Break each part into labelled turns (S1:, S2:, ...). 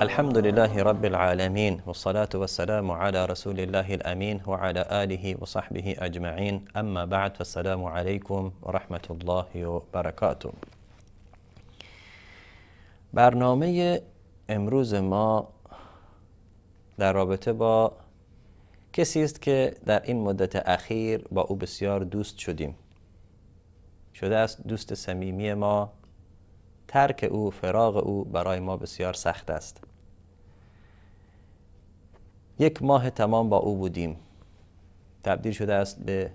S1: الحمد لله رب العالمين والصلاة والسلام على رسول الله الأمين وعلى آله وصحبه أجمعين اما بعد فالسلام عليكم ورحمة الله وبركاته برنامه امروز ما در رابطه با کسی است که در این مدت اخیر با او بسیار دوست شدیم شده است دوست صمیمی ما ترک او فراغ او برای ما بسیار سخت است یک ماه تمام با او بودیم تبدیل شده است به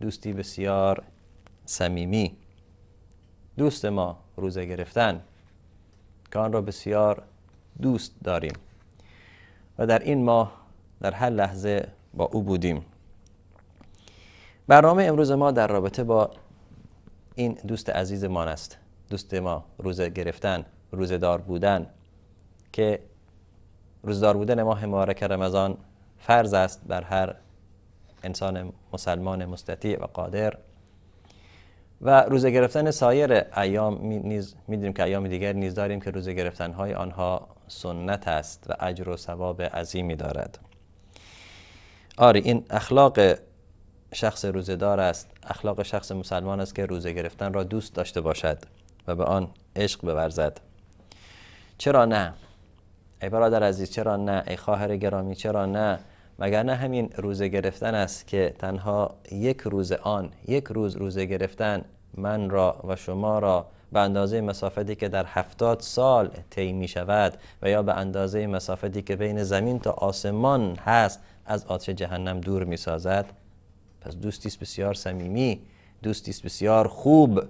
S1: دوستی بسیار صمیمی دوست ما روزه گرفتن که آن را بسیار دوست داریم و در این ماه در هر لحظه با او بودیم برنامه امروز ما در رابطه با این دوست عزیزمان است دوست ما روزه گرفتن روزه دار بودن که روزدار بودن ماه مبارک رمضان فرض است بر هر انسان مسلمان مستطیع و قادر و روزه گرفتن سایر ایام نیز میدونیم که ایام دیگر نیز داریم که روزه گرفتن های آنها سنت است و اجر و ثواب عظیمی دارد آره این اخلاق شخص روزدار است اخلاق شخص مسلمان است که روزه گرفتن را دوست داشته باشد و به آن عشق بورزد چرا نه ای برادر عزیز چرا نه ای خواهر گرامی چرا نه مگر نه همین روزه گرفتن است که تنها یک روز آن یک روز روزه گرفتن من را و شما را به اندازه مسافتی که در هفتاد سال طی می شود و یا به اندازه مسافتی که بین زمین تا آسمان هست از آتش جهنم دور می سازد پس دوستی بسیار صمیمی دوستی بسیار خوب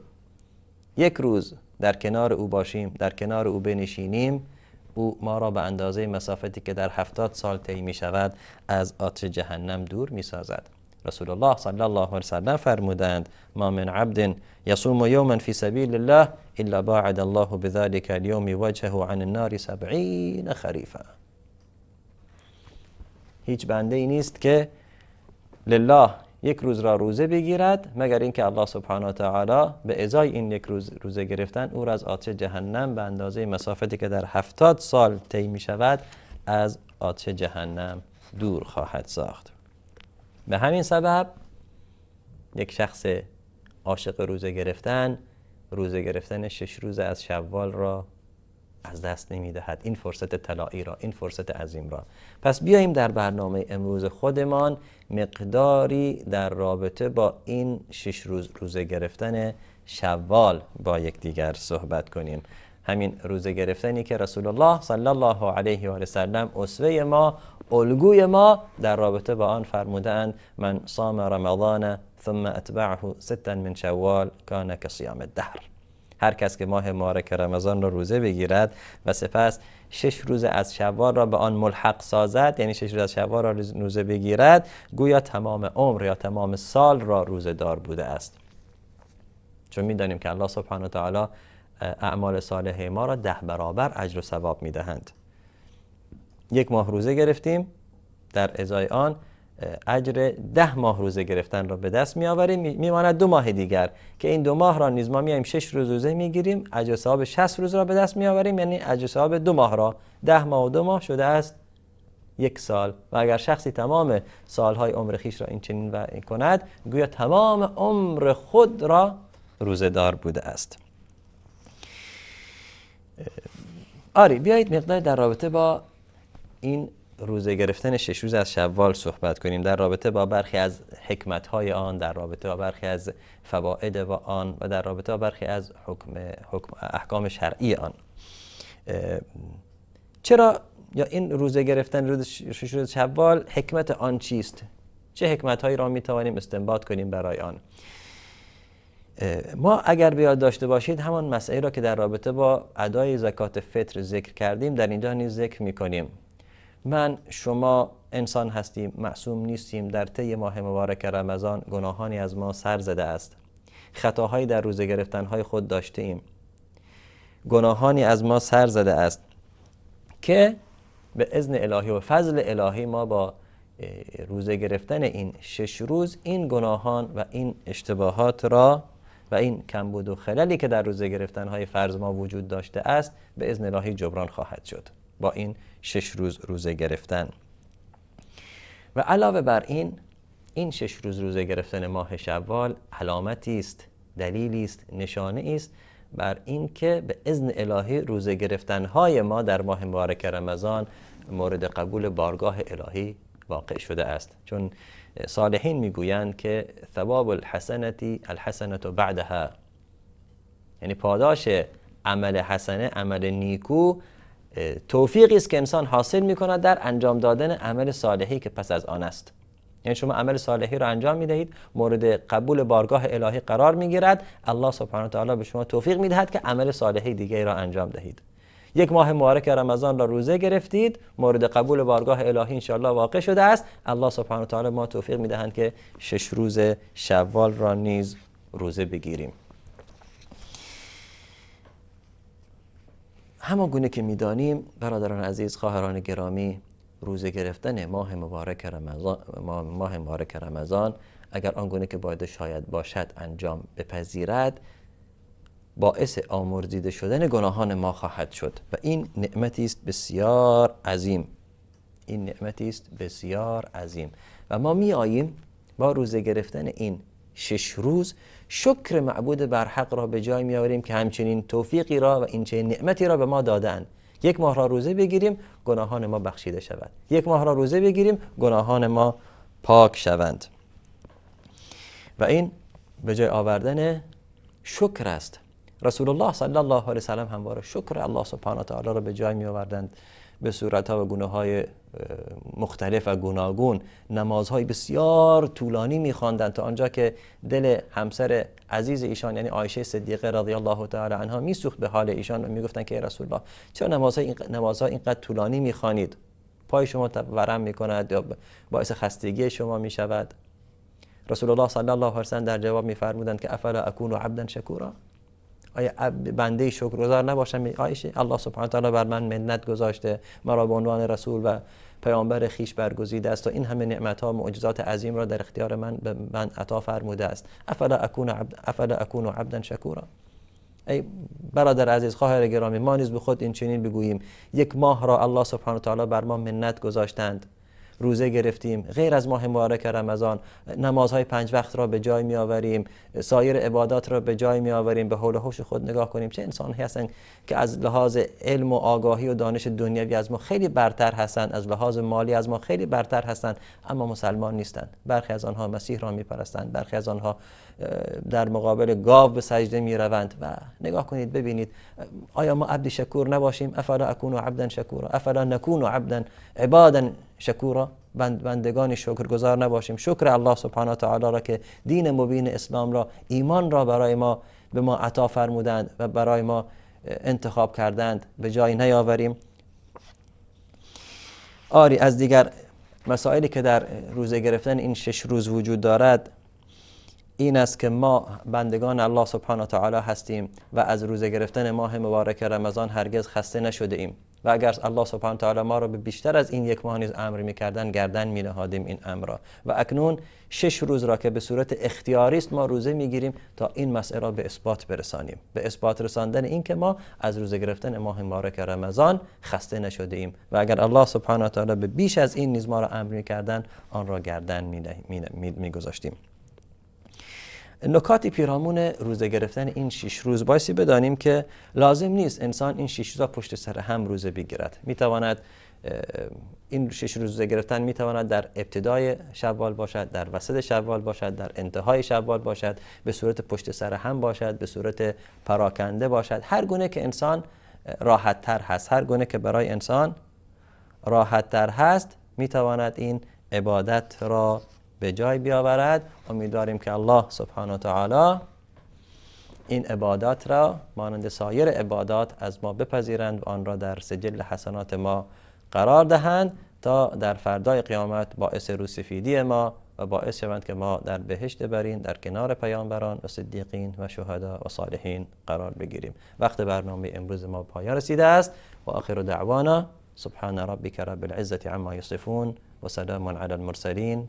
S1: یک روز در کنار او باشیم در کنار او بنشینیم او ما را به اندازه مسافتی که در هفتاد سال طی می شود از آتش جهنم دور می سازد رسول الله صلی الله علیه سلم فرمودند ما من عبد یصوم یوما فی سبیل الله الا باعد الله بذلک الیوم وجهه عن النار سبعین خریفه هیچ بنده ای نیست که لله یک روز را روزه بگیرد مگر اینکه الله سبحانه و تعالی به ازای این یک روز روزه گرفتن او را از آتش جهنم به اندازه مسافتی که در هفتاد سال طی می شود از آتش جهنم دور خواهد ساخت به همین سبب یک شخص عاشق روزه گرفتن روزه گرفتن شش روز از شوال را از دست دهد این فرصت طلایی را این فرصت عظیم را پس بیاییم در برنامه امروز خودمان مقداری در رابطه با این شش روز روزه گرفتن شوال با یکدیگر صحبت کنیم همین روزه گرفتنی که رسول الله صلی الله علیه و سلم اسوه ما الگوی ما در رابطه با آن فرمودند من صام رمضان ثم اتبعه ستا من شوال کان که الدهر هر کس که ماه مبارک رمضان را روزه بگیرد و سپس شش روز از شوال را به آن ملحق سازد یعنی شش روز از شوال را روزه بگیرد گویا تمام عمر یا تمام سال را روزه دار بوده است چون میدانیم که الله سبحانه و تعالی اعمال صالح ما را ده برابر اجر و ثواب دهند یک ماه روزه گرفتیم در ازای آن اجر ده ماه روزه گرفتن را به دست می آوریم میماند دو ماه دیگر که این دو ماه را نیز ما میایم شش روز روزه میگیریم اجر ثواب 60 روز را به دست می آوریم یعنی اجر ثواب دو ماه را ده ماه و دو ماه شده است یک سال و اگر شخصی تمام سالهای عمر خیش را این چنین و این کند گویا تمام عمر خود را روزه دار بوده است آری بیایید مقدار در رابطه با این روزه گرفتن شش روز از شوال صحبت کنیم در رابطه با برخی از حکمت های آن در رابطه با برخی از فواید و آن و در رابطه با برخی از حکم, حکم احکام شرعی آن چرا یا این روزه گرفتن روز شش روز شوال حکمت آن چیست چه حکمت هایی را می توانیم استنباط کنیم برای آن ما اگر بیاد داشته باشید همان مسئله را که در رابطه با ادای زکات فطر ذکر کردیم در اینجا نیز ذکر می کنیم من شما انسان هستیم معصوم نیستیم در طی ماه مبارک رمضان گناهانی از ما سر زده است خطاهایی در روزه های خود داشته ایم گناهانی از ما سر زده است که به اذن الهی و فضل الهی ما با روزه گرفتن این شش روز این گناهان و این اشتباهات را و این کمبود و خللی که در روزه گرفتن های فرض ما وجود داشته است به اذن الهی جبران خواهد شد با این شش روز روزه گرفتن و علاوه بر این این شش روز روزه گرفتن ماه شوال علامتی است دلیلی است نشانه است بر اینکه به اذن الهی روزه گرفتن های ما در ماه مبارک رمضان مورد قبول بارگاه الهی واقع شده است چون صالحین میگویند که ثواب الحسنتی الحسنت بعدها یعنی پاداش عمل حسنه عمل نیکو توفیقی است که انسان حاصل می کند در انجام دادن عمل صالحی که پس از آن است یعنی شما عمل صالحی را انجام می دهید مورد قبول بارگاه الهی قرار می گیرد الله سبحانه و به شما توفیق می دهد که عمل صالحی دیگری را انجام دهید یک ماه مبارک رمضان را روزه گرفتید مورد قبول بارگاه الهی الله واقع شده است الله سبحانه و تعالی ما توفیق می دهند که شش روز شوال را نیز روزه بگیریم همان گونه که میدانیم برادران عزیز خواهران گرامی روزه گرفتن ماه مبارک رمضان ماه مبارک رمضان اگر آنگونه که باید شاید باشد انجام بپذیرد باعث آمرزیده شدن گناهان ما خواهد شد و این نعمتی است بسیار عظیم این نعمتی است بسیار عظیم و ما میاییم با روزه گرفتن این شش روز شکر معبود برحق را به جای آوریم که همچنین توفیقی را و این نعمتی را به ما دادند یک ماه را روزه بگیریم گناهان ما بخشیده شود یک ماه را روزه بگیریم گناهان ما پاک شوند و این به جای آوردن شکر است رسول الله صلی الله علیه و سلم همواره شکر الله سبحانه و تعالی را به جای می آوردند به صورت و گونه های مختلف و گوناگون نمازهای بسیار طولانی میخواندند تا آنجا که دل همسر عزیز ایشان یعنی عایشه صدیقه رضی الله تعالی عنها میسوخت به حال ایشان و میگفتند که ای رسول الله چرا نمازهای نمازها اینقدر طولانی میخوانید پای شما ورم میکند یا باعث خستگی شما میشود رسول الله صلی الله علیه و در جواب می‌فرمودند که افلا اکون عبدا شکورا آیا بنده شکرگزار نباشم آیشه الله سبحانه تعالی بر من مننت گذاشته مرا به عنوان رسول و پیامبر خیش برگزیده است و این همه نعمت ها معجزات عظیم را در اختیار من به من عطا فرموده است افلا اکون عبد افلا اکون عبدا شکورا ای برادر عزیز خواهر گرامی ما نیز به خود این چنین بگوییم یک ماه را الله سبحانه و تعالی بر ما مننت گذاشتند روزه گرفتیم غیر از ماه مبارک رمضان نمازهای پنج وقت را به جای می آوریم سایر عبادات را به جای می آوریم به حول هوش خود نگاه کنیم چه انسان هستند که از لحاظ علم و آگاهی و دانش دنیوی از ما خیلی برتر هستند از لحاظ مالی از ما خیلی برتر هستند اما مسلمان نیستند برخی از آنها مسیح را میپرستند برخی از آنها در مقابل گاو به سجده می روند و نگاه کنید ببینید آیا ما عبد شکور نباشیم افلا اکونو عبدا شکورا افلا نکونو عبدا عبادا شکورا بند بندگان شکرگزار نباشیم شکر الله سبحانه تعالی را که دین مبین اسلام را ایمان را برای ما به ما عطا فرمودند و برای ما انتخاب کردند به جای نیاوریم آری از دیگر مسائلی که در روزه گرفتن این شش روز وجود دارد این است که ما بندگان الله سبحانه تعالی هستیم و از روزه گرفتن ماه مبارک رمضان هرگز خسته نشده ایم و اگر الله سبحانه و تعالی ما را به بیشتر از این یک ماه نیز امر میکردن گردن می نهادیم این امر را و اکنون شش روز را که به صورت اختیاری است ما روزه گیریم تا این مسئله را به اثبات برسانیم به اثبات رساندن این که ما از روزه گرفتن ماه مبارک رمضان خسته نشده ایم و اگر الله سبحانه تعالی به بیش از این نیز ما را امر میکردن آن را گردن میگذاشتیم می نکاتی پیرامون روزه گرفتن این شش روز بایسی بدانیم که لازم نیست انسان این شش روز پشت سر هم روزه بگیرد تواند این شش روزه گرفتن تواند در ابتدای شوال باشد در وسط شوال باشد در انتهای شوال باشد به صورت پشت سر هم باشد به صورت پراکنده باشد هر گونه که انسان راحت تر هست هر گونه که برای انسان راحت تر هست میتواند این عبادت را به جای بیاورد امیدواریم که الله سبحانه و تعالی این عبادات را مانند سایر عبادات از ما بپذیرند و آن را در سجل حسنات ما قرار دهند تا در فردای قیامت باعث روسفیدی ما و باعث شوند که ما در بهشت برین در کنار پیامبران و صدیقین و شهدا و صالحین قرار بگیریم وقت برنامه امروز ما پایان رسیده است و آخر دعوانا سبحان ربک رب العزة عما یصفون و سلام علی المرسلین